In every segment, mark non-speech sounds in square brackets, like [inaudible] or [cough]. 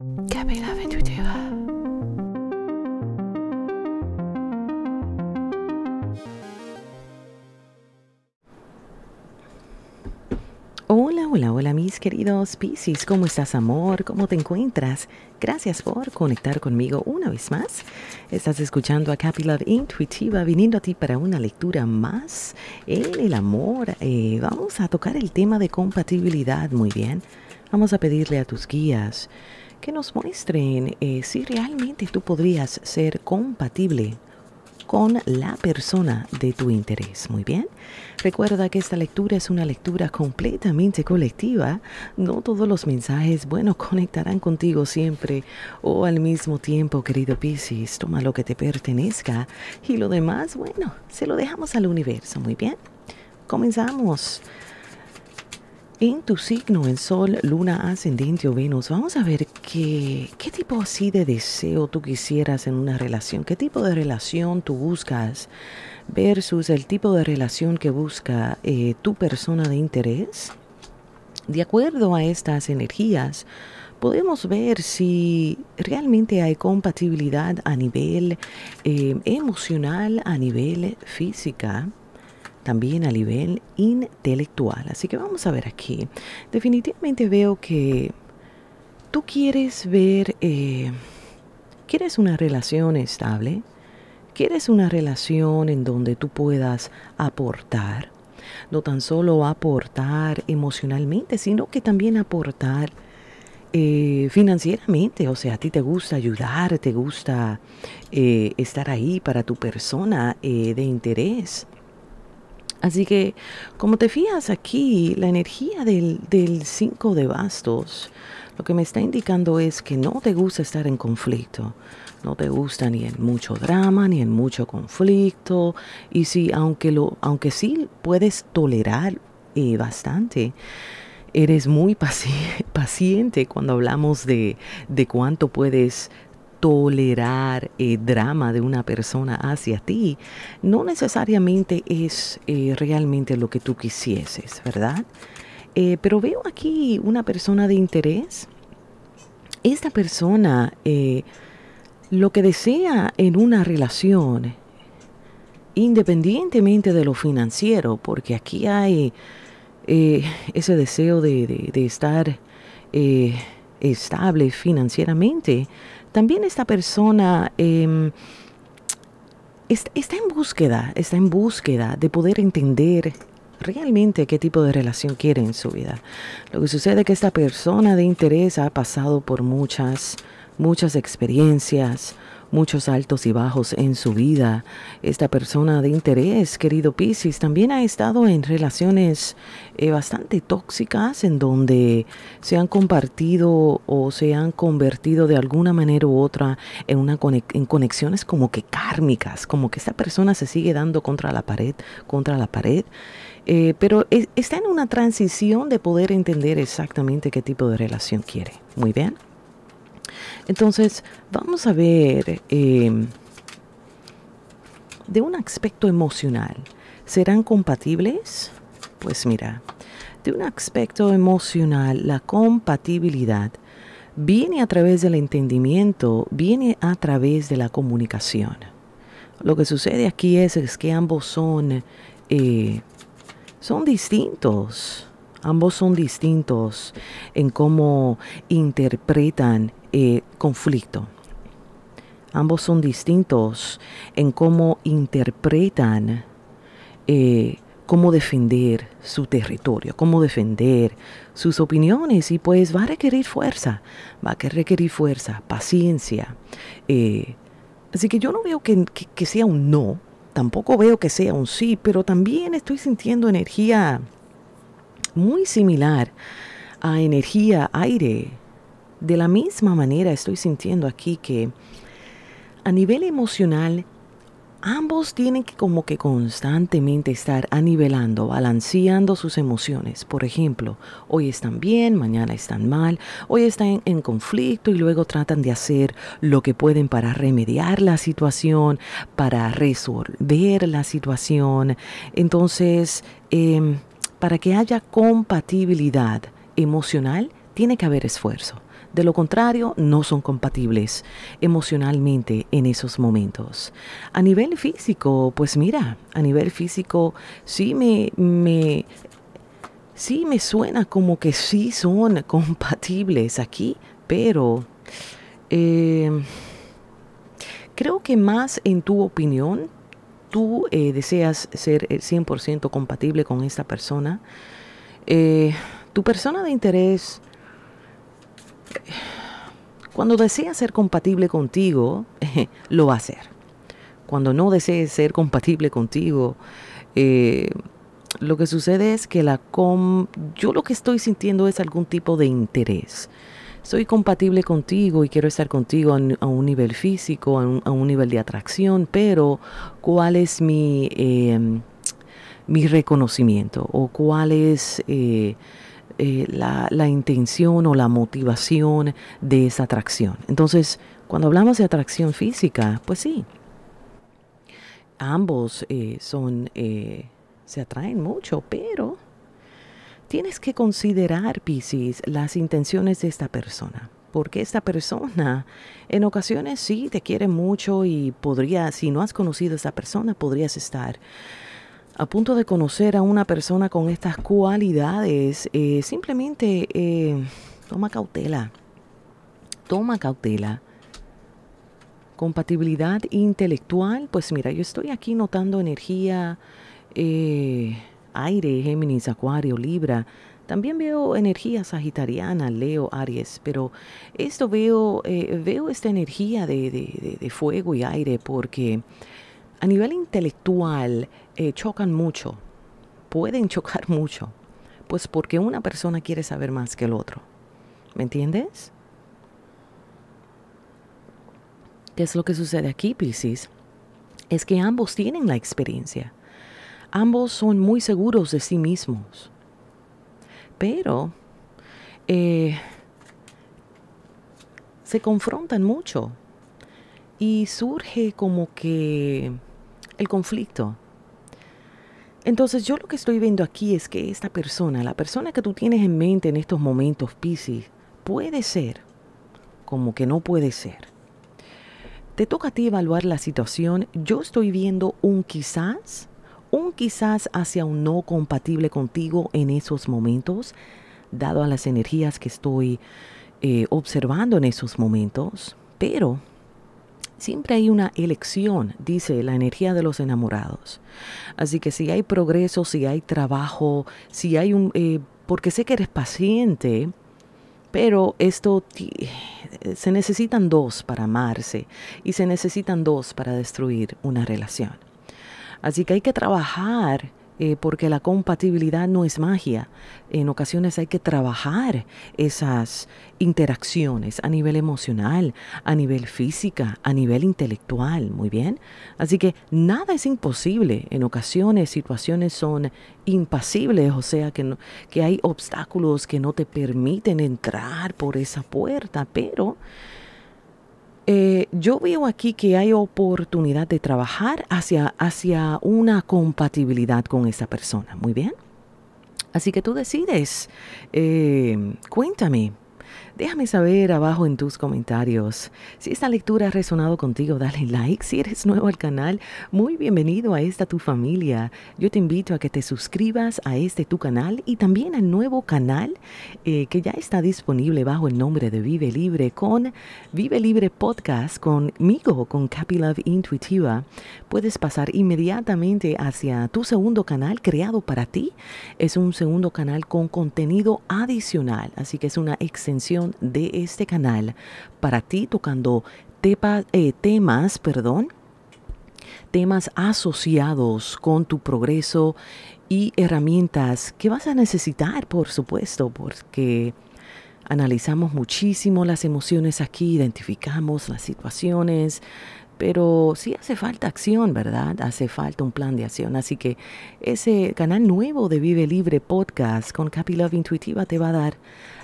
Love Intuitiva Hola, hola, hola mis queridos Pisces, ¿cómo estás amor? ¿Cómo te encuentras? Gracias por conectar conmigo una vez más. Estás escuchando a Love Intuitiva viniendo a ti para una lectura más en el amor. Eh, vamos a tocar el tema de compatibilidad, muy bien. Vamos a pedirle a tus guías que nos muestren eh, si realmente tú podrías ser compatible con la persona de tu interés. Muy bien. Recuerda que esta lectura es una lectura completamente colectiva. No todos los mensajes, bueno, [laughs] conectarán contigo siempre o al mismo tiempo, querido Piscis. Toma lo que te pertenezca y lo demás, bueno, se lo dejamos al universo. Muy bien. Comenzamos en tu signo, en sol, luna, ascendente o Venus, vamos a ver qué tipo así de deseo tú quisieras en una relación, qué tipo de relación tú buscas versus el tipo de relación que busca eh, tu persona de interés. De acuerdo a estas energías, podemos ver si realmente hay compatibilidad a nivel eh, emocional, a nivel física también a nivel intelectual. Así que vamos a ver aquí. Definitivamente veo que tú quieres ver, eh, quieres una relación estable, quieres una relación en donde tú puedas aportar, no tan solo aportar emocionalmente, sino que también aportar eh, financieramente, o sea, a ti te gusta ayudar, te gusta eh, estar ahí para tu persona de interés. Así que, como te fías aquí, la energía del 5 de bastos, lo que me está indicando es que no te gusta estar en conflicto. No te gusta ni en mucho drama, ni en mucho conflicto. Y sí, aunque, lo, aunque sí puedes tolerar eh, bastante, eres muy [laughs] paciente cuando hablamos de, de cuánto puedes tolerar el drama de una persona hacia ti no necesariamente es eh, realmente lo que tú quisieses, ¿verdad? Eh, pero veo aquí una persona de interés. Esta persona eh, lo que desea en una relación, independientemente de lo financiero, porque aquí hay ese deseo de estar estable financieramente, también esta persona em, está, en búsqueda, está en búsqueda de poder entender realmente qué tipo de relación quiere en su vida. Lo que sucede es que esta persona de interés ha pasado por muchas, muchas experiencias, muchos altos y bajos en su vida. Esta persona de interés, querido Piscis, también ha estado en relaciones eh, bastante tóxicas en donde se han compartido o se han convertido de alguna manera u otra en, una en conexiones como que kármicas, como que esta persona se sigue dando contra la pared, contra la pared. Eh, pero e-, está en una transición de poder entender exactamente qué tipo de relación quiere. Muy bien. Entonces, vamos a ver eh, de un aspecto emocional. ¿Serán compatibles? Pues mira, de un aspecto emocional, la compatibilidad viene a través del entendimiento, viene a través de la comunicación. Lo que sucede aquí es, es que ambos son, eh, son distintos. Ambos son distintos en cómo interpretan eh, conflicto. Ambos son distintos en cómo interpretan, eh, cómo defender su territorio, cómo defender sus opiniones y pues va a requerir fuerza, va a requerir fuerza, paciencia. Eh. así que yo no veo que sea un no, tampoco veo que sea un sí, pero también estoy sintiendo energía muy similar a energía aire de la misma manera estoy sintiendo aquí que a nivel emocional, ambos tienen que como que constantemente estar anivelando, balanceando sus emociones. Por ejemplo, hoy están bien, mañana están mal, hoy están en, conflicto y luego tratan de hacer lo que pueden para remediar la situación, para resolver la situación. Entonces, em, para que haya compatibilidad emocional, tiene que haber esfuerzo. De lo contrario, no son compatibles emocionalmente en esos momentos. A nivel físico, pues mira, a nivel físico sí me, me suena como que sí son [laughs] compatibles aquí, pero eh, creo que más en tu opinión, tú eh, deseas ser 100% eh, compatible con esta persona. tu persona de interés cuando desea ser compatible contigo, [laughs] lo va a hacer. Cuando no desee ser compatible contigo, eh, lo que sucede es que la com yo lo que estoy sintiendo es algún tipo de interés. Soy compatible contigo y quiero estar contigo a un, nivel físico, a un, nivel de atracción, pero ¿cuál es mi, eh, mi reconocimiento o cuál es... Eh, eh, la, la, intención o la motivación de esa atracción. Entonces, cuando hablamos de atracción física, pues sí, ambos eh, son, eh, se atraen mucho, pero tienes que considerar, Pisces, las intenciones de esta persona porque esta persona en ocasiones sí te quiere mucho y podría, si no has conocido a esta persona, podrías estar a punto de conocer a una persona con estas cualidades, eh, simplemente eh, toma cautela. Toma cautela. Compatibilidad intelectual, pues mira, yo estoy aquí notando energía, eh, aire, Géminis, Acuario, Libra. También veo energía sagitariana, Leo, Aries, pero esto veo, veo esta energía de fuego y aire porque a nivel intelectual, eh, chocan mucho, pueden chocar [laughs] mucho, pues porque una persona quiere saber más que el otro. ¿Me entiendes? ¿Qué es lo que sucede aquí, Pisces? Es que ambos tienen la experiencia. Ambos son muy seguros de sí mismos. Pero eh, se confrontan mucho y surge como que el conflicto. Entonces yo lo que estoy viendo aquí es que esta persona, la persona que tú tienes en mente en estos momentos, Pisces, puede ser como que no puede ser. Te toca a ti evaluar la situación. Yo estoy viendo un quizás, un quizás hacia un no compatible contigo en esos momentos, dado a las energías que estoy eh, observando en esos momentos. Pero Siempre hay una elección, dice la energía de los enamorados. Así que si hay progreso, si hay trabajo, si hay un... Eh, porque sé que eres paciente, pero esto eh, se necesitan dos para amarse y se necesitan dos para destruir una relación. Así que hay que trabajar eh, porque la compatibilidad no es magia. En ocasiones hay que trabajar esas interacciones a nivel emocional, a nivel física, a nivel intelectual, muy bien. Así que nada es imposible. En ocasiones situaciones son impasibles, o sea que, que hay obstáculos que no te permiten entrar por esa puerta, pero eh, yo veo aquí que hay oportunidad de trabajar hacia, hacia una compatibilidad con esa persona. Muy bien. Así que tú decides. Eh, cuéntame. Déjame saber abajo en tus comentarios. Si esta lectura ha resonado contigo, dale like. Si eres nuevo al canal, muy bienvenido a esta tu familia. Yo te invito a que te suscribas a este tu canal y también al nuevo canal eh, que ya está disponible bajo el nombre de Vive Libre con Vive Libre Podcast conmigo, con Capilove Intuitiva. Puedes pasar inmediatamente hacia tu segundo canal creado para ti. Es un segundo canal con contenido adicional, así que es una extensión de este canal para ti tocando eh, temas, perdón, temas asociados con tu progreso y herramientas que vas a necesitar, por supuesto, porque analizamos muchísimo las emociones aquí, identificamos las situaciones, pero sí hace falta acción, ¿verdad? Hace falta un plan de acción. Así que ese canal nuevo de Vive Libre Podcast con Capilove Intuitiva te va a dar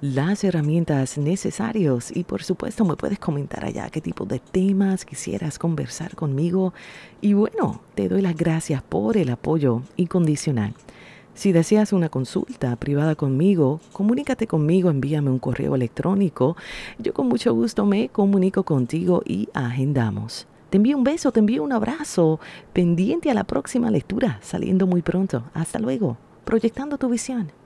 las herramientas necesarias y por supuesto me puedes comentar allá qué tipo de temas quisieras conversar conmigo y bueno, te doy las gracias por el apoyo incondicional. Si deseas una consulta privada conmigo, comunícate conmigo, envíame un correo electrónico. Yo con mucho gusto me comunico contigo y agendamos. Te envío un beso, te envío un abrazo, pendiente a la próxima lectura, saliendo muy pronto. Hasta luego, proyectando tu visión.